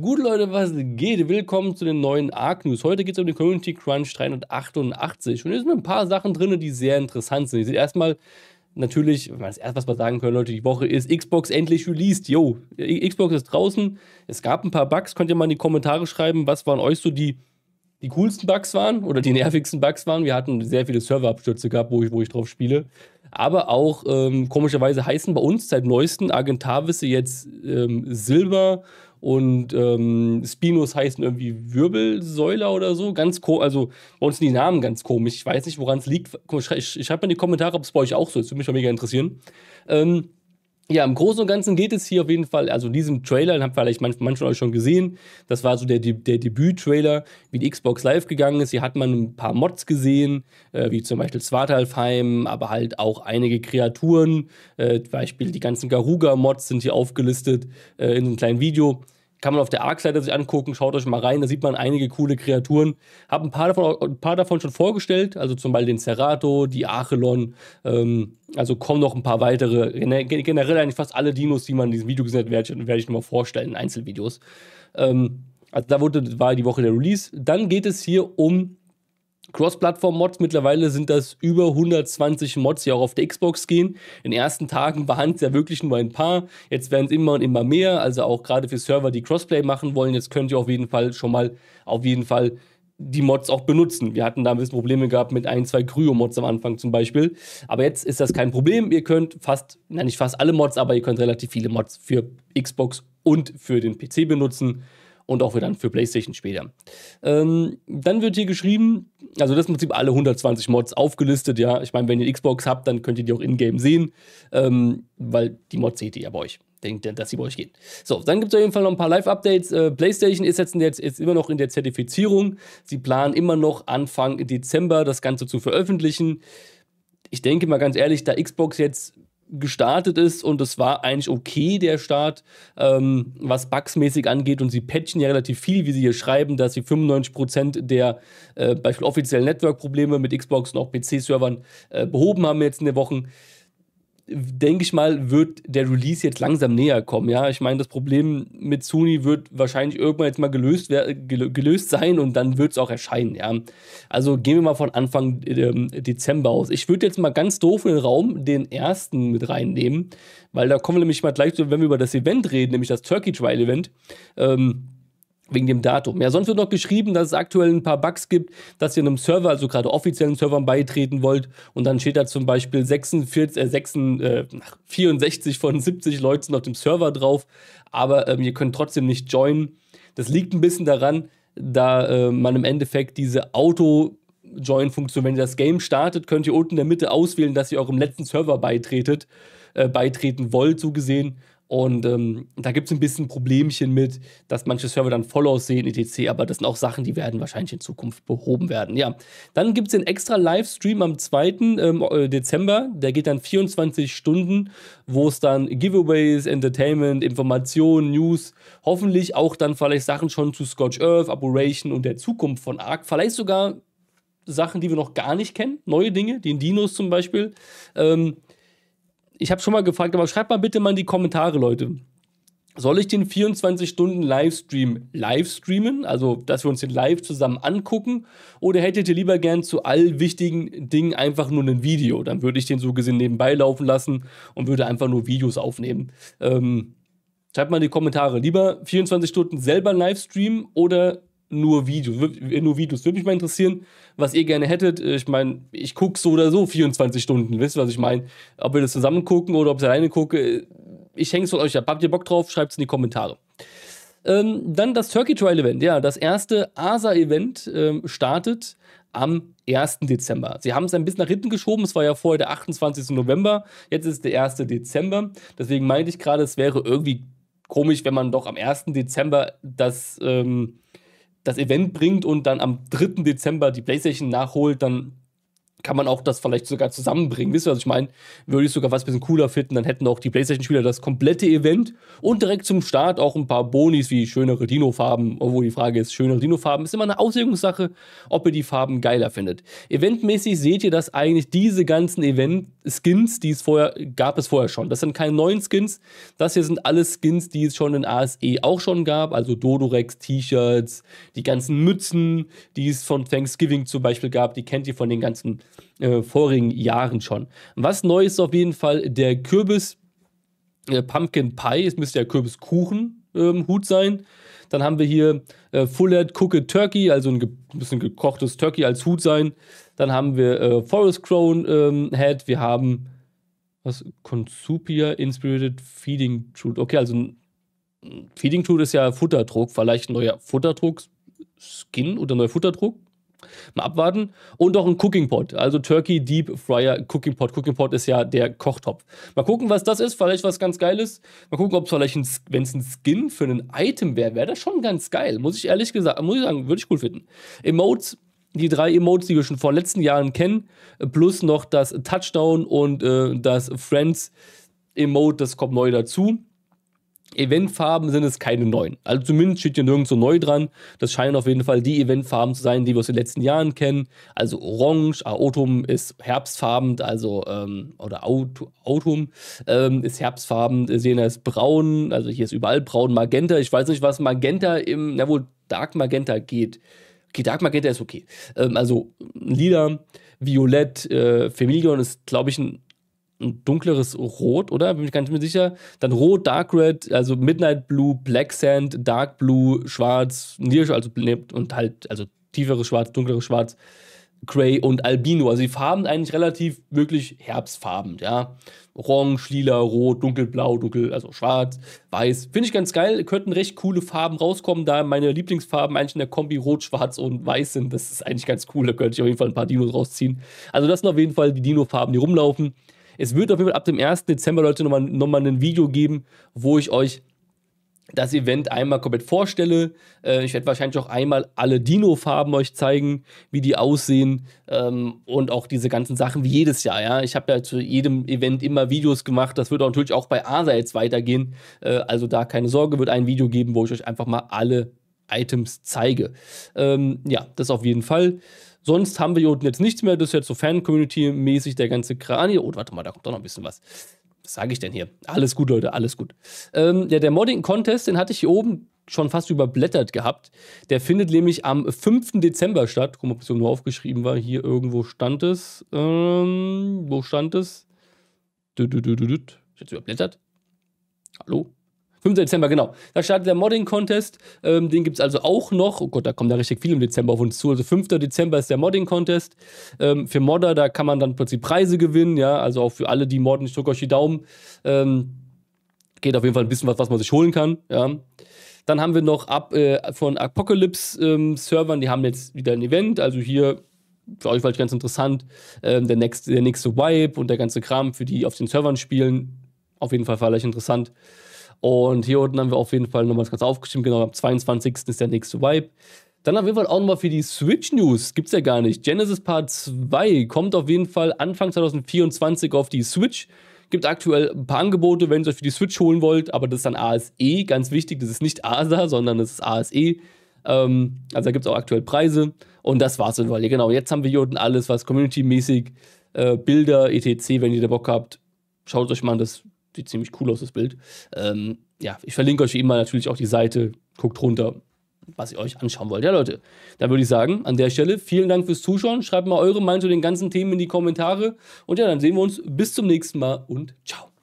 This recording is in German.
Gut Leute, was geht? Willkommen zu den neuen Arc News. Heute geht es um den Community Crunch 388 und hier sind ein paar Sachen drin, die sehr interessant sind. Ihr seht erstmal natürlich, das erste, was wir sagen können, Leute, die Woche ist Xbox endlich released. Yo, Xbox ist draußen. Es gab ein paar Bugs. Könnt ihr mal in die Kommentare schreiben, was waren euch so die, die coolsten Bugs waren oder die nervigsten Bugs waren. Wir hatten sehr viele Serverabstürze gehabt, wo ich, wo ich drauf spiele. Aber auch ähm, komischerweise heißen bei uns seit neuesten Agentarwisse jetzt ähm, Silber und ähm, Spinos heißen irgendwie Wirbelsäuler oder so. Ganz komisch, also bei uns sind die Namen ganz komisch. Ich weiß nicht, woran es liegt. Ich schreibe mal in die Kommentare, ob es bei euch auch so ist. Würde mich schon mega interessieren. Ähm, ja, im Großen und Ganzen geht es hier auf jeden Fall, also in diesem Trailer, den habt vielleicht manche von euch schon gesehen, das war so der, der Debüt-Trailer, wie die Xbox Live gegangen ist. Hier hat man ein paar Mods gesehen, äh, wie zum Beispiel Svartalfheim, aber halt auch einige Kreaturen, äh, zum Beispiel die ganzen Garuga-Mods sind hier aufgelistet äh, in einem kleinen Video. Kann man auf der Arc-Seite sich angucken, schaut euch mal rein, da sieht man einige coole Kreaturen. Habe ein, paar davon, ein paar davon schon vorgestellt, also zum Beispiel den Cerrato, die Achelon, ähm, also kommen noch ein paar weitere. Generell eigentlich fast alle Dinos, die man in diesem Video gesehen hat, werde ich, werd ich nochmal vorstellen in Einzelvideos. Ähm, also da wurde, war die Woche der Release. Dann geht es hier um Cross-Plattform-Mods. Mittlerweile sind das über 120 Mods, die auch auf der Xbox gehen. In den ersten Tagen waren es ja wirklich nur ein paar. Jetzt werden es immer und immer mehr. Also auch gerade für Server, die Crossplay machen wollen, jetzt könnt ihr auf jeden Fall schon mal auf jeden Fall die Mods auch benutzen. Wir hatten da ein bisschen Probleme gehabt mit ein, zwei Kryo-Mods am Anfang zum Beispiel. Aber jetzt ist das kein Problem. Ihr könnt fast, na nicht fast alle Mods, aber ihr könnt relativ viele Mods für Xbox und für den PC benutzen und auch wieder für PlayStation später. Ähm, dann wird hier geschrieben, also das ist im Prinzip alle 120 Mods aufgelistet, ja. Ich meine, wenn ihr Xbox habt, dann könnt ihr die auch in-game sehen, ähm, weil die Mods seht ihr ja bei euch Denkt, dass sie bei euch gehen. So, dann gibt es auf jeden Fall noch ein paar Live-Updates. Äh, PlayStation ist jetzt, der, ist immer noch in der Zertifizierung. Sie planen immer noch Anfang Dezember das Ganze zu veröffentlichen. Ich denke mal ganz ehrlich, da Xbox jetzt gestartet ist und es war eigentlich okay, der Start, ähm, was bugsmäßig angeht. Und sie patchen ja relativ viel, wie sie hier schreiben, dass sie 95% der äh, beispielsweise offiziellen Network-Probleme mit Xbox und auch PC-Servern äh, behoben haben jetzt in den Wochen denke ich mal, wird der Release jetzt langsam näher kommen. Ja, ich meine, das Problem mit Sony wird wahrscheinlich irgendwann jetzt mal gelöst, gelöst sein und dann wird es auch erscheinen. Ja, also gehen wir mal von Anfang ähm, Dezember aus. Ich würde jetzt mal ganz doof in den Raum den ersten mit reinnehmen, weil da kommen wir nämlich mal gleich zu, wenn wir über das Event reden, nämlich das Turkey Trial Event. Ähm, Wegen dem Datum. Ja, sonst wird noch geschrieben, dass es aktuell ein paar Bugs gibt, dass ihr einem Server, also gerade offiziellen Servern beitreten wollt und dann steht da zum Beispiel 46, äh, 46, äh, 64 von 70 Leuten auf dem Server drauf, aber ähm, ihr könnt trotzdem nicht joinen. Das liegt ein bisschen daran, da äh, man im Endeffekt diese Auto-Join-Funktion, wenn ihr das Game startet, könnt ihr unten in der Mitte auswählen, dass ihr eurem letzten Server beitretet, äh, beitreten wollt, so gesehen. Und ähm, da gibt es ein bisschen Problemchen mit, dass manche Server dann Follows sehen, etc. Aber das sind auch Sachen, die werden wahrscheinlich in Zukunft behoben werden. Ja, dann gibt es den extra Livestream am 2. Ähm, äh, Dezember. Der geht dann 24 Stunden, wo es dann Giveaways, Entertainment, Informationen, News, hoffentlich auch dann vielleicht Sachen schon zu Scotch Earth, Aberration und der Zukunft von Ark. Vielleicht sogar Sachen, die wir noch gar nicht kennen, neue Dinge, den Dinos zum Beispiel. Ähm, ich habe schon mal gefragt, aber schreibt mal bitte mal in die Kommentare, Leute. Soll ich den 24-Stunden-Livestream live streamen, also dass wir uns den live zusammen angucken, oder hättet ihr lieber gern zu all wichtigen Dingen einfach nur ein Video? Dann würde ich den so gesehen nebenbei laufen lassen und würde einfach nur Videos aufnehmen. Ähm, schreibt mal in die Kommentare, lieber 24 Stunden selber Livestream oder nur Videos. Würde, äh, nur Videos. Würde mich mal interessieren, was ihr gerne hättet. Äh, ich meine, ich gucke so oder so 24 Stunden. Wisst ihr, was ich meine? Ob wir das zusammen gucken oder ob ich alleine gucke. Äh, ich hänge es von euch ab. Habt ihr Bock drauf? Schreibt es in die Kommentare. Ähm, dann das Turkey Trial Event. Ja, das erste ASA-Event ähm, startet am 1. Dezember. Sie haben es ein bisschen nach hinten geschoben. Es war ja vorher der 28. November. Jetzt ist der 1. Dezember. Deswegen meinte ich gerade, es wäre irgendwie komisch, wenn man doch am 1. Dezember das ähm, das Event bringt und dann am 3. Dezember die PlayStation nachholt, dann kann man auch das vielleicht sogar zusammenbringen. Wisst ihr, was ich meine? Würde ich sogar was ein bisschen cooler finden, dann hätten auch die PlayStation-Spieler das komplette Event und direkt zum Start auch ein paar Bonis wie schönere Dino-Farben, obwohl die Frage ist, schönere Dino-Farben ist immer eine Auslegungssache, ob ihr die Farben geiler findet. Eventmäßig seht ihr, dass eigentlich diese ganzen Event-Skins, die es vorher, gab es vorher schon. Das sind keine neuen Skins, das hier sind alle Skins, die es schon in ASE auch schon gab, also Dodorex, T-Shirts, die ganzen Mützen, die es von Thanksgiving zum Beispiel gab, die kennt ihr von den ganzen äh, vorigen Jahren schon. Was neu ist auf jeden Fall der Kürbis äh, Pumpkin Pie, es müsste ja Kürbiskuchen ähm, Hut sein. Dann haben wir hier äh, Fullet Cooked Turkey, also ein, ge bisschen gekochtes Turkey als Hut sein. Dann haben wir äh, Forest Crown ähm, Head, wir haben was Consupia Inspirited Feeding Truth. Okay, also ein hm, Feeding Truth ist ja Futterdruck, vielleicht ein neuer Futterdruck Skin oder neuer Futterdruck. Mal abwarten. Und auch ein Cooking Pot, also Turkey Deep Fryer Cooking Pot. Cooking Pot ist ja der Kochtopf. Mal gucken, was das ist. Vielleicht was ganz Geiles. Mal gucken, ob es vielleicht, wenn es ein Skin für ein Item wäre, wäre das schon ganz geil. Muss ich ehrlich gesagt, muss ich sagen, würde ich cool finden. Emotes, die drei Emotes, die wir schon vor den letzten Jahren kennen, plus noch das Touchdown und äh, das Friends Emote, das kommt neu dazu. Eventfarben sind es keine neuen. Also zumindest steht hier nirgendwo neu dran. Das scheinen auf jeden Fall die Eventfarben zu sein, die wir aus den letzten Jahren kennen. Also Orange, ah, Autumn ist herbstfarbend, also ähm, oder Aut Autumn ähm, ist herbstfarben. Äh, Sena ist braun, also hier ist überall braun. Magenta, ich weiß nicht, was Magenta im, na wohl, Dark Magenta geht. Okay, Dark Magenta ist okay. Ähm, also lila, violett, äh, Vermilion ist, glaube ich, ein dunkleres Rot, oder? Bin ich gar nicht mehr sicher. Dann Rot, Dark Red, also Midnight Blue, Black Sand, Dark Blue, Schwarz, Nirsch, also und halt, also tieferes Schwarz, dunkleres Schwarz, Grey und Albino. Also die Farben eigentlich relativ wirklich herbstfarben, ja. Orange, lila, rot, dunkelblau, dunkel, also schwarz, weiß. Finde ich ganz geil. Könnten recht coole Farben rauskommen, da meine Lieblingsfarben eigentlich in der Kombi rot, schwarz und weiß sind. Das ist eigentlich ganz cool. Da könnte ich auf jeden Fall ein paar Dinos rausziehen. Also das sind auf jeden Fall die Dino-Farben, die rumlaufen. Es wird auf jeden Fall ab dem 1. Dezember, Leute, nochmal noch mal ein Video geben, wo ich euch das Event einmal komplett vorstelle. Äh, ich werde wahrscheinlich auch einmal alle Dino-Farben euch zeigen, wie die aussehen ähm, und auch diese ganzen Sachen wie jedes Jahr. Ja? Ich habe ja zu jedem Event immer Videos gemacht. Das wird auch natürlich auch bei ASA jetzt weitergehen. Äh, also da keine Sorge, wird ein Video geben, wo ich euch einfach mal alle Items zeige. Ähm, ja, das auf jeden Fall. Sonst haben wir hier unten jetzt nichts mehr. Das ist jetzt so Fan-Community-mäßig der ganze Kran hier. Oh, warte mal, da kommt doch noch ein bisschen was. Was sage ich denn hier? Alles gut, Leute, alles gut. Ähm, ja, der Modding-Contest, den hatte ich hier oben schon fast überblättert gehabt. Der findet nämlich am 5. Dezember statt. Guck mal, ob es nur aufgeschrieben war. Hier irgendwo stand es. Ähm, wo stand es? Dü -dü -dü überblättert. Hallo? 5. Dezember, genau. Da startet der Modding-Contest. Ähm, den gibt es also auch noch. Oh Gott, da kommt da richtig viel im Dezember auf uns zu. Also 5. Dezember ist der Modding-Contest. Ähm, für Modder, da kann man dann plötzlich Preise gewinnen. Ja, also auch für alle, die modden, ich drücke euch die Daumen. Ähm, geht auf jeden Fall ein bisschen was, was man sich holen kann. Ja. Dann haben wir noch ab, äh, von Apocalypse-Servern, ähm, die haben jetzt wieder ein Event. Also hier für euch vielleicht ganz interessant. Ähm, der, nächste, der nächste Wipe und der ganze Kram für die auf den Servern spielen. Auf jeden Fall vielleicht interessant. Und hier unten haben wir auf jeden Fall nochmal das Ganze aufgeschrieben. Genau, am 22. ist der nächste Vibe. Dann auf jeden Fall auch nochmal für die Switch News. Gibt's ja gar nicht. Genesis Part 2 kommt auf jeden Fall Anfang 2024 auf die Switch. Gibt aktuell ein paar Angebote, wenn ihr euch für die Switch holen wollt, aber das ist dann ASE, ganz wichtig, das ist nicht ASA, sondern das ist ASE. Ähm, also da gibt es auch aktuell Preise. Und das war's dann, weil genau, jetzt haben wir hier unten alles, was community-mäßig, äh, Bilder, etc., wenn ihr da Bock habt, schaut euch mal das sieht ziemlich cool aus, das Bild. Ähm, ja, ich verlinke euch wie immer natürlich auch die Seite. Guckt runter, was ihr euch anschauen wollt. Ja, Leute, dann würde ich sagen, an der Stelle vielen Dank fürs Zuschauen. Schreibt mal eure Meinung zu den ganzen Themen in die Kommentare. Und ja, dann sehen wir uns bis zum nächsten Mal und ciao.